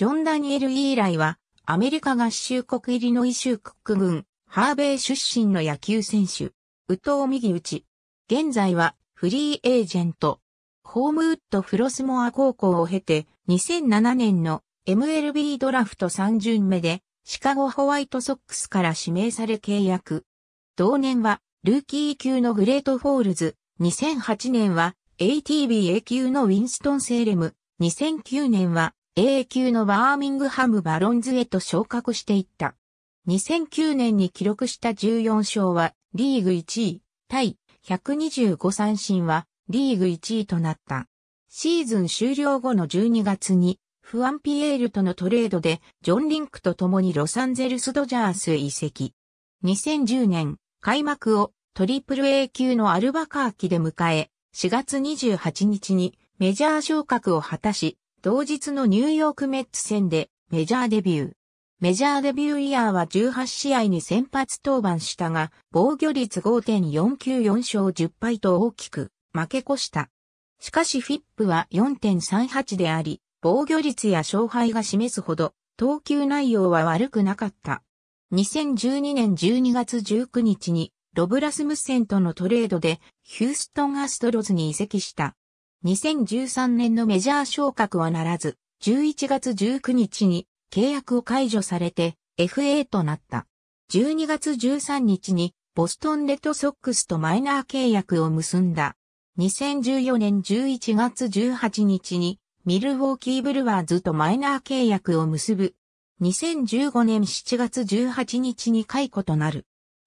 ジョン・ダニエル・イーライは、アメリカ合衆国イリノイ州国ックハーベイ出身の野球選手、ウトウ・ミギウチ。現在は、フリーエージェント。ホームウッド・フロスモア高校を経て、2007年の MLB ドラフト3巡目で、シカゴホワイトソックスから指名され契約。同年は、ルーキー級のグレートフォールズ、2008年は、ATB A 級のウィンストン・セーレム、2009年は、A 級のバーミングハムバロンズへと昇格していった。2009年に記録した14勝はリーグ1位、対125三振はリーグ1位となった。シーズン終了後の12月にフアンピエールとのトレードでジョン・リンクと共にロサンゼルス・ドジャースへ移籍。2010年開幕をトリプル A 級のアルバカーキで迎え、4月28日にメジャー昇格を果たし、同日のニューヨークメッツ戦でメジャーデビュー。メジャーデビューイヤーは18試合に先発登板したが、防御率5.494勝10敗と大きく負け越した。しかしフィップは4.38であり、防御率や勝敗が示すほど、投球内容は悪くなかった。2012年12月19日に、ロブ・ラスムッセンとのトレードで、ヒューストン・アストロズに移籍した。2013年のメジャー昇格はならず、11月19日に契約を解除されて FA となった。12月13日にボストンレッドソックスとマイナー契約を結んだ。2014年11月18日にミルウォーキーブルワーズとマイナー契約を結ぶ。2015年7月18日に解雇となる。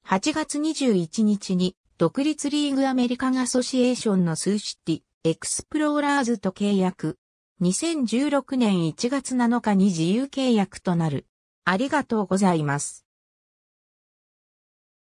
8月21日に独立リーグアメリカンアソシエーションのスーシティ、エクスプローラーズと契約。2016年1月7日に自由契約となる。ありがとうございます。